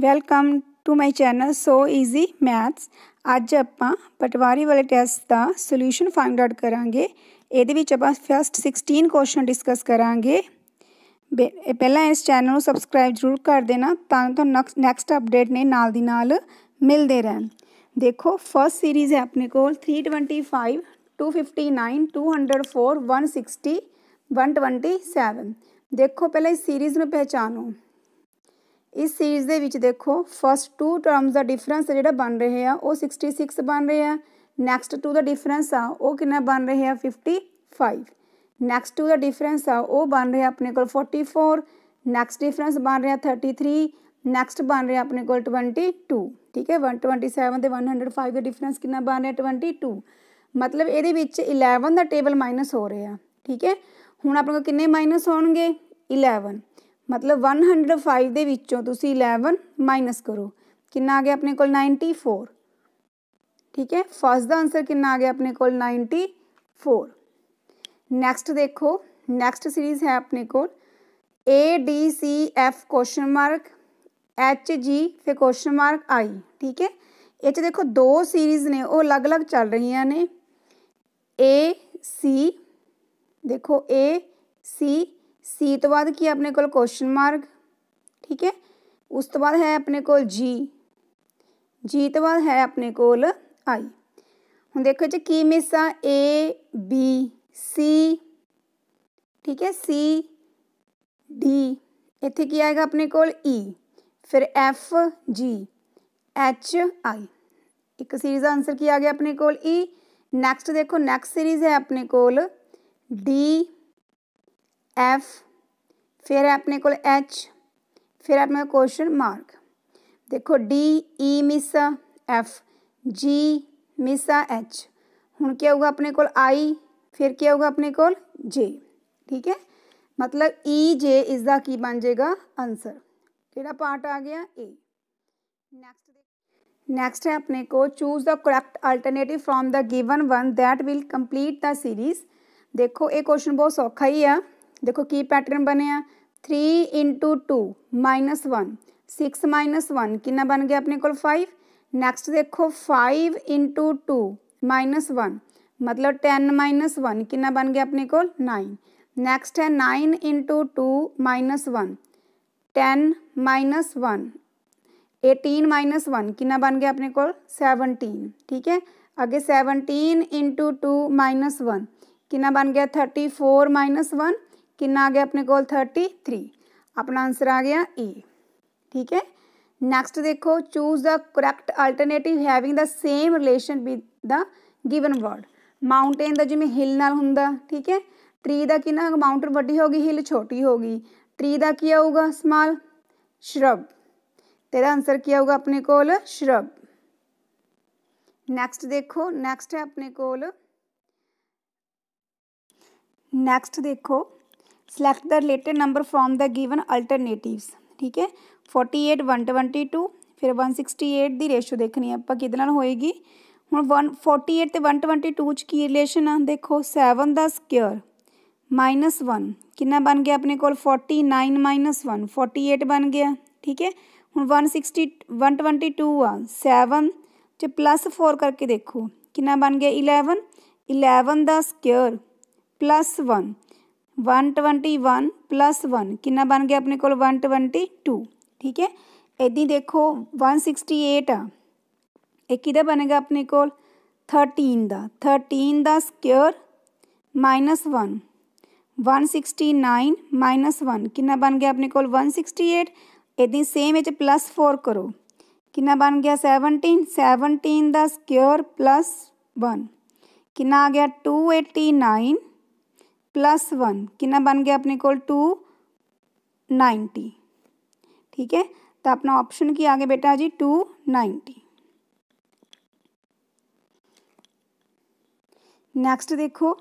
Welcome to my channel so easy maths अज आप पटवारी वाले टैसट का सोल्यूशन फाइंड आउट करा ये आप फस्ट सिक्सटीन क्वेश्चन डिस्कस करा बे पहला इस चैनल सबसक्राइब जरूर कर देना तो नक्स नैक्सट अपडेट ने नाल दी मिलते रहन देखो फस्ट सीरीज़ है अपने को three twenty five two fifty nine two hundred four one sixty one twenty seven देखो पहले इस सीरीज़ में पहचानो ਇਸ ਸੀਰੀਜ਼ ਦੇ ਵਿੱਚ ਦੇਖੋ ਫਸਟ ਟੂ ਟਰਮਸ ਦਾ ਡਿਫਰੈਂਸ ਜਿਹੜਾ ਬਣ ਰਿਹਾ ਆ ਉਹ 66 ਬਣ ਰਿਹਾ ਆ ਨੈਕਸਟ ਟੂ ਦਾ ਡਿਫਰੈਂਸ ਆ ਉਹ ਕਿੰਨਾ ਬਣ ਰਿਹਾ ਆ 55 ਨੈਕਸਟ ਟੂ ਦਾ ਡਿਫਰੈਂਸ ਆ ਉਹ ਬਣ ਰਿਹਾ ਆਪਣੇ ਕੋਲ 44 ਨੈਕਸਟ ਡਿਫਰੈਂਸ ਬਣ ਰਿਹਾ 33 ਨੈਕਸਟ ਬਣ ਰਿਹਾ ਆਪਣੇ ਕੋਲ 22 ਠੀਕ ਹੈ 127 ਤੇ 105 ਦਾ ਡਿਫਰੈਂਸ ਕਿੰਨਾ ਬਣ ਰਿਹਾ 22 ਮਤਲਬ ਇਹਦੇ ਵਿੱਚ 11 ਦਾ ਟੇਬਲ ਮਾਈਨਸ ਹੋ ਰਿਹਾ ਠੀਕ ਹੈ ਹੁਣ ਆਪਣੇ ਕੋਲ ਕਿੰਨੇ ਮਾਈਨਸ ਹੋਣਗੇ 11 मतलब वन हंड्रड फाइव के तुम इलेवन माइनस करो कि आ गया अपने को नाइनटी फोर ठीक है फर्स्ट का आंसर कि आ गया अपने को नाइनटी फोर नैक्सट देखो नैक्सट सीरीज है अपने को A D C F question mark H G फिर क्वेश्चन मार्क आई ठीक है इस देखो दो सीरीज ने वो अलग अलग चल रही ने ए सी देखो ए सी सी तो बाद की अपने कोश्चन मार्क ठीक है उस तो बाद है अपने को जी जी तो बाद है अपने को आई हम देखो जी की miss uh A B C ठीक है सी डी इतने की आएगा अपने को e, फिर एफ जी एच आई एक सीरीज आंसर की आ गया अपने को नैक्सट e. देखो नैक्सट सीरीज है अपने को डी एफ फिर है अपने को एच फिर अपने क्वेश्चन मार्क देखो D E miss F G miss H हूँ क्या होगा अपने को आई फिर क्या होगा अपने को जे ठीक है मतलब ई जे इसका की बन जाएगा आंसर कि पार्ट आ गया ए नैक्सट नैक्सट है अपने को choose the correct alternative from the given one that will complete the series देखो ये क्वेश्चन बहुत सौखा ही है देखो की पैटर्न बने हैं three into two minus one six minus one कि बन गया अपने को फाइव नैक्सट देखो five into two minus one मतलब टेन माइनस वन कि बन गया अपने को नाइन नैक्सट है nine into two minus one ten minus one eighteen minus one कि बन गया अपने को सैवनटीन ठीक है अगे seventeen into two minus one कि बन गया थर्टी फोर माइनस वन कि आ गया अपने को थर्टी थ्री अपना आंसर आ गया ई ठीक है नैक्सट देखो choose the correct alternative having the same relation with the given word mountain का जिम्मे हिल न हों ठीक है ट्री का कि माउंटेन वही होगी हिल छोटी होगी ट्री का की आऊगा समाल श्रब तेरा आंसर की आऊगा अपने कोल श्रब नैक्सट देखो नैक्सट है अपने को नैक्सट देखो select the relative number from the given alternatives ठीक है forty eight one twenty two फिर वन सिक्सटी एट की रेशो देखनी आप कि होएगी हूँ वन फोर्टी एट तो वन ट्वेंटी टू की रिलेशन आ देखो सैवन द स्क्योर माइनस वन कि बन गया अपने को forty nine minus one forty eight बन गया ठीक है हूँ one sixty one twenty two आ सैवन जो प्लस फोर करके देखो कि बन गया इलेवन इलेवन द square plus one one twenty one plus one कि बन गया अपने को वन ट्वेंटी टू ठीक है यदि देखो वन सिक्सटी एट आ एक कि बनेगा अपने को थर्टीन का थर्टीन का square minus one one sixty nine minus one कि बन गया अपने को वन सिक्सटी एट यदि सेम प्लस फोर करो कि बन गया सैवनटीन सैवनटीन का स्क्योर प्लस वन कि आ गया two eighty nine plus one कि बन गया अपने को टू नाइन्टी ठीक है तो अपना ऑप्शन की आगे बेटा जी टू नाइन्टी नेक्स्ट देखो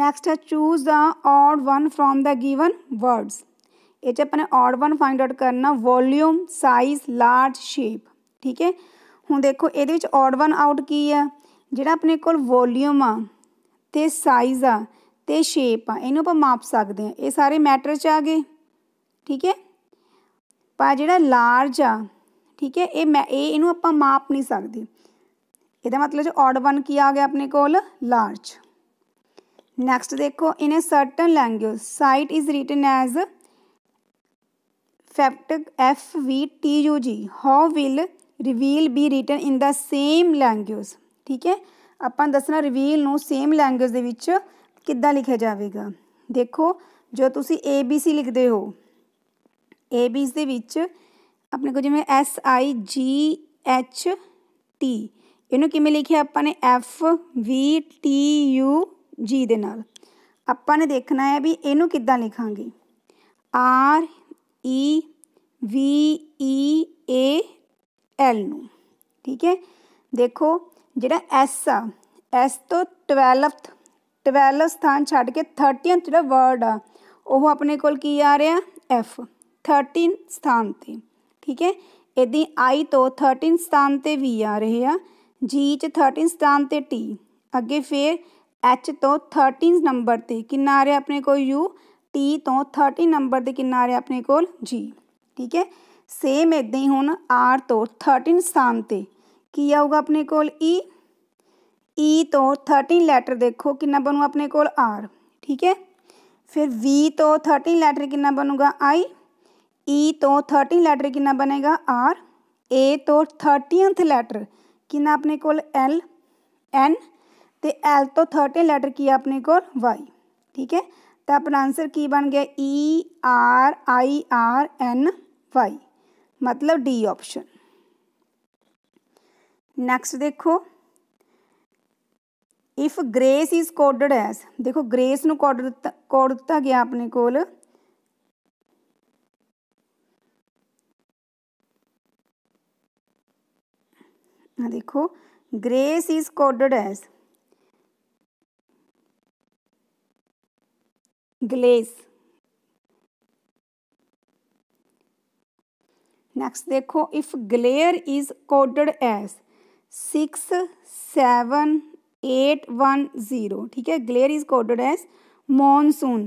नेक्स्ट है choose the odd one from the given words ये अपने ऑड वन फाइंड आउट करना वॉल्यूम साइज लार्ज शेप ठीक है हूँ देखो ये ऑड वन आउट की है जोड़ा अपने कोल वॉल्यूम आइज़ आ ਤੇ ਸ਼ੇਪ ਆ ਇਹਨੂੰ ਆਪਾਂ ਮਾਪ ਸਕਦੇ ਆ ਇਹ ਸਾਰੇ ਮੈਟਰ 'ਚ ਆ ਗਏ ਠੀਕ ਹੈ ਪਰ ਜਿਹੜਾ ਲਾਰਜ ਆ ਠੀਕ ਹੈ ਇਹ ਮੈਂ ਇਹ ਇਹਨੂੰ ਆਪਾਂ ਮਾਪ ਨਹੀਂ ਸਕਦੇ ਇਹਦਾ ਮਤਲਬ ਜੋ ਆਡ ਵਨ ਕੀ ਆ ਗਿਆ ਆਪਣੇ ਕੋਲ ਲਾਰਜ ਨੈਕਸਟ ਦੇਖੋ in a certain language sight is written as fact F V T U G how will reveal be written in the same language ਠੀਕ ਹੈ ਆਪਾਂ ਦੱਸਣਾ ਰਿਵੀਲ ਨੂੰ ਸੇਮ ਲੈਂਗੁਏਜ ਦੇ ਵਿੱਚ ਕਿੱਦਾਂ ਲਿਖਿਆ ਜਾਵੇਗਾ ਦੇਖੋ ਜੋ ਤੁਸੀਂ ਏ ਬੀ ਸੀ ਲਿਖਦੇ ਹੋ ਏ ਬੀ ਦੇ ਵਿੱਚ ਆਪਣੇ ਕੋਲ ਜਿਵੇਂ ਐਸ ਆਈ ਜੀ ਐਚ ਟੀ ਇਹਨੂੰ ਕਿਵੇਂ ਲਿਖਿਆ ਆਪਾਂ ਨੇ ਐਫ ਵੀ ਟੀ ਯੂ ਜੀ ਦੇ ਨਾਲ ਆਪਾਂ ਨੇ ਦੇਖਣਾ ਹੈ ਵੀ ਇਹਨੂੰ ਕਿੱਦਾਂ ਲਿਖਾਂਗੇ R E we E A L ਨੂੰ ਠੀਕ ਹੈ ਦੇਖੋ ਜਿਹੜਾ ਐਸ ਆ ਐਸ ਤੋਂ 12th ट्वेल्थ स्थान छड़ के थर्टियन जो वर्ड आने वह अपने को आ रहा एफ थर्टीन स्थान पर ठीक है यदि आई तो थर्टीन स्थान पर भी आ रहे हैं जी च थर्टीन स्थान पर टी अगे फिर एच तो थर्टीन नंबर पर कि आ रहा अपने को यू टी तो थर्टीन नंबर पर कि आ रहा अपने को जी ठीक है सेम इदा ही हूँ आर तो थर्टीन स्थान पर की आऊगा अपने कोल ई e? ई e तो थर्टीन लैटर देखो कि बनू अपने को आर ठीक है फिर वी तो थर्टीन लैटर कि बनूगा आई ई e तो थर्टीन लैटर कि बनेगा आर ए तो थर्टीनथ लैटर कि अपने को एल एन तो एल तो थर्टीन लैटर की अपने को वाई ठीक है तो अपना आंसर की बन गया E R I R N Y मतलब डी ऑप्शन नेक्स्ट देखो if grace is coded as देखो ग्रेस नोड कोड दिता गया अपने को हाँ, देखो grace is coded as glace next देखो if glare is coded as six seven eight one zero ठीक है glare is coded as monsoon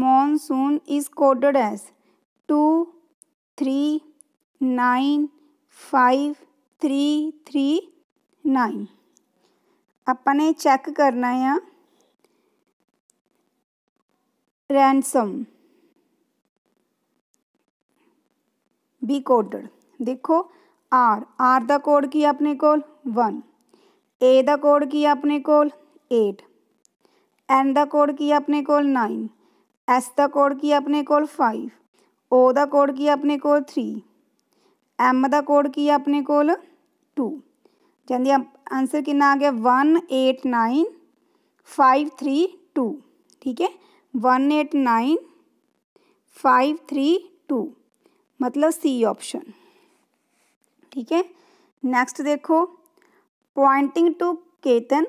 monsoon is coded as two three nine five three three nine अपने check करना है ransom B coded देखो R R द code की अपने कोल वन ए द कोड की अपने कोल एट एन द कोड की अपने कोल नाइन एस द कोड की अपने को फाइव ओ द कोड की अपने को थ्री एम द कोड की अपने कोल टू जल्दी आंसर कि आ गया one eight nine five three two ठीक है one eight nine five three two मतलब सी ऑप्शन ठीक है नेक्स्ट देखो pointing to Ketan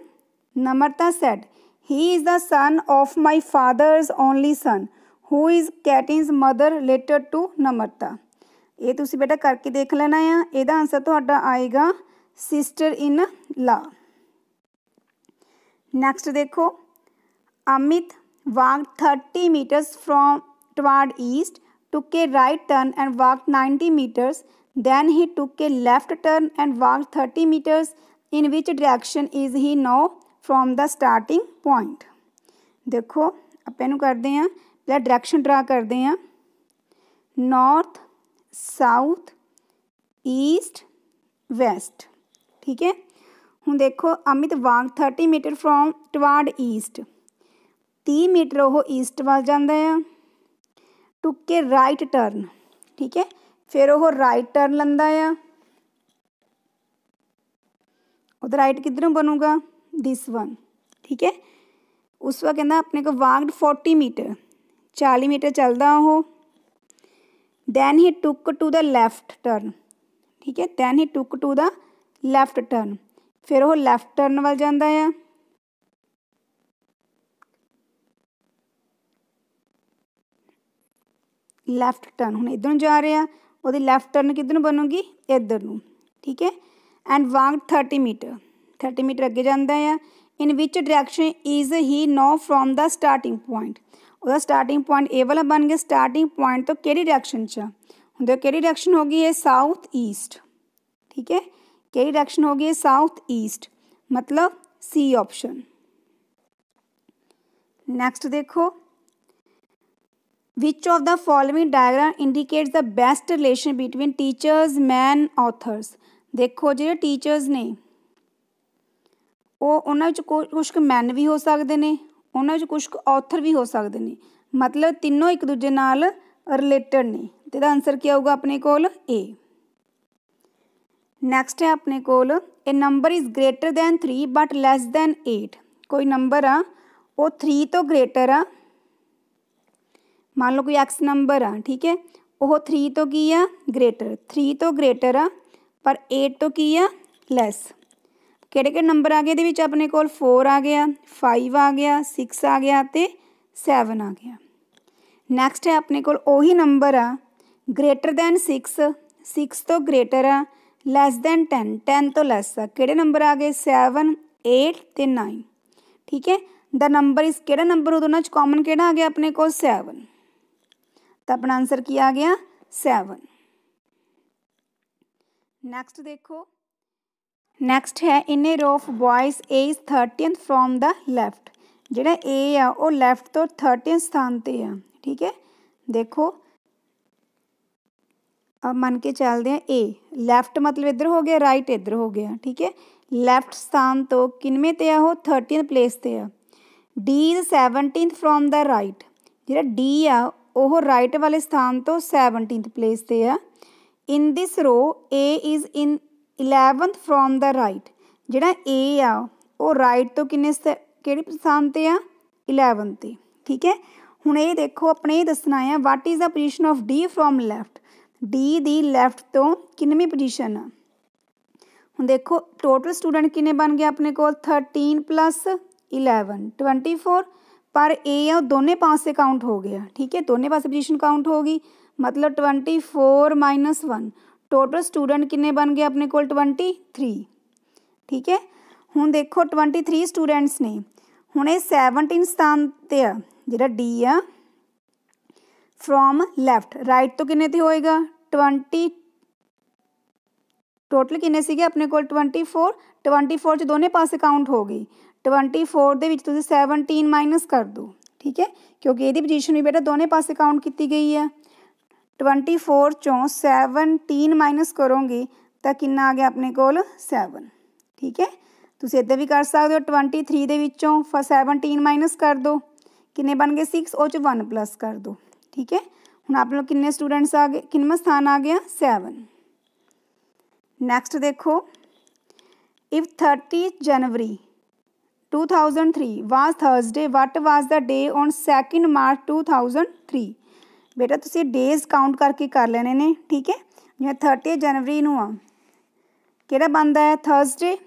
Namrata said he is the son of my father's only son who is Ketan mother related to Namrata ये तो बेटा करके देख लेना है यदा आंसर थोड़ा तो आएगा सिस्टर इन ला नैक्सट देखो Amit walk thirty metres from toward east took a right turn and walk ninety metres Then he took a left turn and walked 30 meters. In which direction is he now from the starting point? देखो अपन नु करते हैं पहले direction draw करते हैं north south east west ठीक है हूँ देखो Amit walk thirty metre from toward east तीह मीटर वह ईस्ट वाल जाता है टुके राइट टर्न ठीक है ਫਿਰ ਉਹ ਰਾਈਟ ਟਰਨ ਲੈਂਦਾ ਆ ਉਹਦਾ ਰਾਈਟ ਕਿੱਧਰੋਂ ਬਣੂਗਾ ਥਿਸ ਵਨ ਠੀਕ ਹੈ ਉਸ ਵਾ ਕਹਿੰਦਾ ਆਪਣੇ ਕੋ ਵਾਂਗਡ 40 ਮੀਟਰ 40 ਮੀਟਰ ਚੱਲਦਾ ਉਹ ਦੈਨ ਹੀ ਟੁੱਕ ਟੂ ਦਾ ਲੈਫਟ ਟਰਨ ਠੀਕ ਹੈ ਦੈਨ ਹੀ ਟੁੱਕ ਟੂ ਦਾ ਲੈਫਟ ਟਰਨ ਫਿਰ ਉਹ ਲੈਫਟ ਟਰਨ ਵੱਲ ਜਾਂਦਾ ਆ ਲੈਫਟ ਟਰਨ ਹੁਣ ਇਧਰੋਂ ਜਾ ਰਿਹਾ वो लैफ्ट टर्न किधर बनूगी इधर न ठीक है and walk thirty metre thirty metre अगे जाता है in which direction is he now from the starting point वह स्टार्टिंग पॉइंट ए वाला बन गया स्टार्टिंग पॉइंट तो कि डायरेक्शन च हम देखो कि डायरेक्शन होगी है साउथ ईस्ट ठीक है कि डायरेक्शन होगी साउथ ईस्ट मतलब सी ऑप्शन नैक्सट देखो Which of the following diagram indicates the best relation between teachers, men, authors? ਦੇਖੋ ਜਿਹੜੇ ਟੀਚਰਸ ਨੇ ਉਹ ਉਹਨਾਂ ਵਿੱਚ ਕੁਝ ਕੁ ਮੈਨ ਵੀ ਹੋ ਸਕਦੇ ਨੇ ਉਹਨਾਂ ਵਿੱਚ ਕੁਝ ਕੁ ਆਥਰ ਵੀ ਹੋ ਸਕਦੇ ਨੇ ਮਤਲਬ ਤਿੰਨੋਂ ਇੱਕ ਦੂਜੇ ਨਾਲ ਰਿਲੇਟਡ ਨੇ ਤੇ ਦਾ ਆਨਸਰ ਕੀ ਆਊਗਾ ਆਪਣੇ ਕੋਲ A ਨੈਕਸਟ ਹੈ ਆਪਣੇ ਕੋਲ ਇਹ number is greater than 3 but less than 8 ਕੋਈ ਨੰਬਰ ਆ ਉਹ 3 ਤੋਂ ਗ੍ਰੇਟਰ ਆ मान लो कोई एक्स नंबर आ ठीक है वह थ्री तो की आ ग्रेटर थ्री तो ग्रेटर आ पर एट तो की आ लैस के नंबर आ गए ये अपने को फोर आ गया फाइव आ गया सिक्स आ गया तो सैवन आ गया नैक्सट है अपने को नंबर आ ग्रेटर दैन सिक्स सिक्स तो ग्रेटर आ लैस दैन टैन टैन तो लैस आ कि नंबर आ गए सैवन एट तो नाइन ठीक है द नंबर इस कि नंबर उदा कॉमन कि आ गया अपने को सैवन तो अपना आंसर की आ गया सैवन नैक्सट देखो नैक्सट है in a row of boys A is thirteenth from the left जोड़ा ए आ तो थर्टियन स्थान पर आ ठीक है देखो अब मन के चलते हैं ए लैफ्ट मतलब इधर हो गया राइट इधर हो गया ठीक है लैफ्ट स्थान तो किनमें तो आ थर्टियन प्लेस से आ D seventeen from the right जोड़ा डी आ वह राइट वाले स्थान तो सैवनटीनथ प्लेस से है in this row A is in eleventh from the right जोड़ा ए आइट तो किन्ने स्थ स्थान पर आ इलेवनते ठीक है हूँ ये देखो अपने दसना है what is the position of D from left D द लैफ्ट तो किन्नवी पोजिशन आ हूँ देखो टोटल स्टूडेंट किन्ने बन गया अपने को thirteen plus eleven twenty four पर ए और दोनों पास से काउंट हो गया ठीक है दोनों पास पोजिशन काउंट होगी मतलब twenty four minus one total student किन्ने बन गए अपने को ट्वेंटी थ्री ਠੀਕ ਹੈ ਹੁਣ ਦੇਖੋ 23 ਸਟੂਡੈਂਟਸ ਨੇ ਹੁਣ ਇਹ सैवनटीन स्थान पर आ जरा डी आ फ्रॉम लैफ्ट राइट तो किन्ने होएगा ट्वेंटी टोटल किन्ने अपने को ट्वेंटी फोर ट्वेंटी फोर ਚ दोनों पास काउंट हो गई ट्वेंटी फोर के सैवनटीन माइनस कर दो ठीक है क्योंकि यदि पोजिशन भी बेटा दोनों पास काउंट की गई है ट्वेंटी फोर चो सैवनटीन माइनस करोगे तो कि आ गया अपने को सैवन ठीक है तुम इदा भी कर सकते हो ट्वेंटी थ्री के सैवनटीन माइनस कर दो कि बन गए सिक्स और वन प्लस कर दो ठीक है हूँ आप लोग किन्ने स्टूडेंट्स आ गए किन्म स्थान आ गया सैवन नैक्सट देखो if thirty January 2003 was Thursday what was the day on 2nd March 2003 ਬੇਟਾ ਤੁਸੀਂ ਡੇਸ ਕਾਊਂਟ ਕਰਕੇ ਕਰ ਲੈਣੇ ਨੇ ਠੀਕ ਹੈ ਜਿਵੇਂ 30 ਜਨਵਰੀ ਨੂੰ ਆ ਕਿਹੜਾ ਬੰਦਾ ਹੈ ਥਰਸਡੇ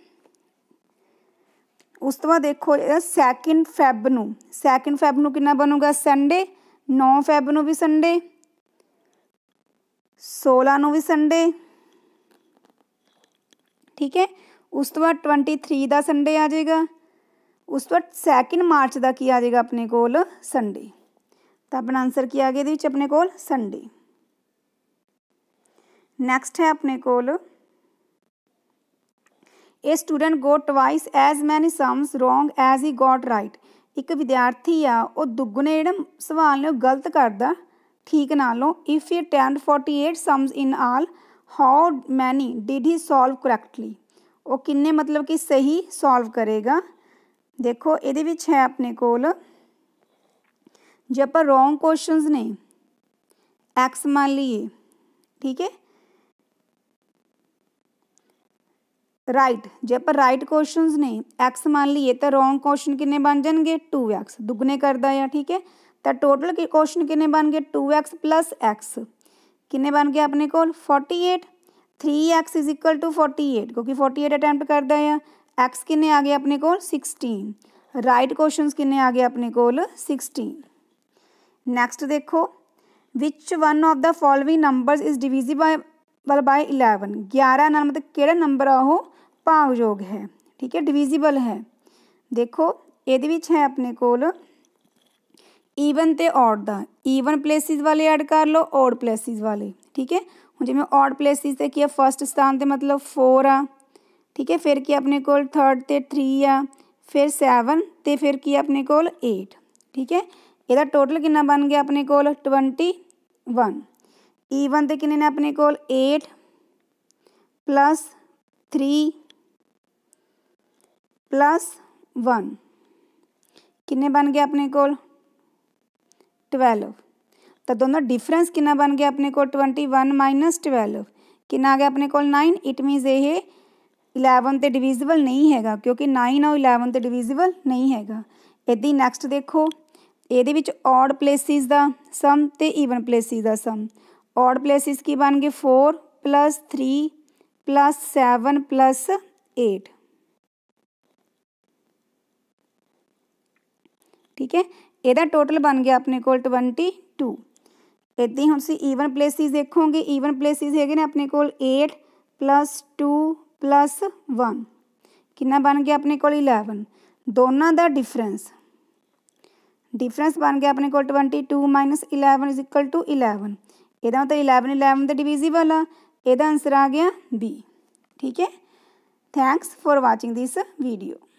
ਉਸ ਤੋਂ ਬਾਅਦ ਦੇਖੋ 2nd ਫੈਬ ਨੂੰ 2nd ਫੈਬ ਨੂੰ ਕਿੰਨਾ ਬਣੂਗਾ ਸੰਡੇ 9 ਫੈਬ ਨੂੰ ਵੀ ਸੰਡੇ 16 ਨੂੰ ਵੀ ਸੰਡੇ ਠੀਕ ਹੈ ਉਸ ਤੋਂ ਬਾਅਦ 23 ਦਾ ਸੰਡੇ ਆ ਜਾਏਗਾ ਉਸ ਤੋਂ ਬਾਅਦ ਸੈਕਿੰਡ ਮਾਰਚ ਦਾ ਕੀ ਆ ਜਾਏਗਾ ਆਪਣੇ ਕੋਲ ਸੰਡੇ ਤਾਂ ਆਪਣਾ ਆਨਸਰ ਕੀ ਆ ਗਿਆ ਇਹਦੇ ਵਿੱਚ ਆਪਣੇ ਕੋਲ ਸੰਡੇ ਨੈਕਸਟ ਹੈ ਆਪਣੇ ਕੋਲ ਇਹ student go twice as many sums wrong as he got right ਇੱਕ ਵਿਦਿਆਰਥੀ ਆ ਉਹ ਦੁੱਗਣੇ ਜਿਹੜੇ ਸਵਾਲ ਨੇ ਉਹ ਗਲਤ ਕਰਦਾ ਠੀਕ ਨਾਲੋਂ if he attend 48 sums in all how many did he solve correctly ਉਹ ਕਿੰਨੇ ਮਤਲਬ ਕਿ ਸਹੀ ਸੋਲਵ ਕਰੇਗਾ देखो ये है अपने कोल जो आप रोंग क्वेश्चन ने एक्स मान लीए ठीक है राइट जो आप राइट क्वेश्चन ने एक्स मान लीए तो रोंग क्वेश्चन किन्ने बन जाएंगे टू एक्स दुगने कर दिया ठीक है तो टोटल क्वेश्चन किन्ने बन गए टू एक्स प्लस एक्स किन्ने बन गए अपने कोल forty eight three x is equal to forty eight क्योंकि फोर्टी एट अटैम्प्ट करता है एक्स किन्ने आ गए अपने को सिक्सटीन राइट क्वेश्चन किन्ने आ गए अपने को सिक्सटीन नैक्सट देखो which one of the following number is divisible by eleven ग्यारह नाल मतलब कि नंबर आ भाग योग है ठीक है डिविजिबल है देखो ये है अपने को ईवन तो ऑड द ईवन प्लेसिज वाले ऐड कर लो ऑड प्लेसिज वाले ठीक है हम ਜਿਵੇਂ ऑड प्लेसिज ਤੇ ਕੀ ਹੈ ਫਰਸਟ ਸਥਾਨ ਤੇ ਮਤਲਬ 4 ठीक है फिर कि अपने को थर्ड तो थ्री आ फिर सैवन तो फिर कि अपने कोट ठीक है यदा टोटल कि बन गया अपने को ट्वेंटी वन ईवन तो किन्ने अपने कोट प्लस थ्री प्लस वन कि बन गए अपने को ट्वेल्व तो दोनों डिफरेंस कि बन गया अपने को ट्वेंटी वन माइनस ट्वेल्व कि आ गया अपने को नाइन इट मीनस यह इलेवन तो डिविजिबल नहीं है क्योंकि नाइन और इलेवन तो डिविजिबल नहीं है यदि नैक्सट देखो ये ऑड प्लेसिस का सम तो ईवन प्लेसिस का सम ऑड प्लेसिस की बन गए four plus three plus seven plus eight ठीक है यदा टोटल बन गया अपने को ट्वेंटी टू इदी हम ईवन प्लेसिज देखोगे ईवन प्लेसिज है अपने कोट प्लस टू प्लस वन कि बन गया अपने को इलेवन दोनों द डिफरेंस डिफरेंस बन गया अपने को twenty two minus eleven is equal to eleven ਇਹਦਾ मतलब इलेवन इलेवन ਦਾ ਡਿਵੀਜ਼ੀਬਲ आंसर आ गया बी ठीक है thanks for thanks this watching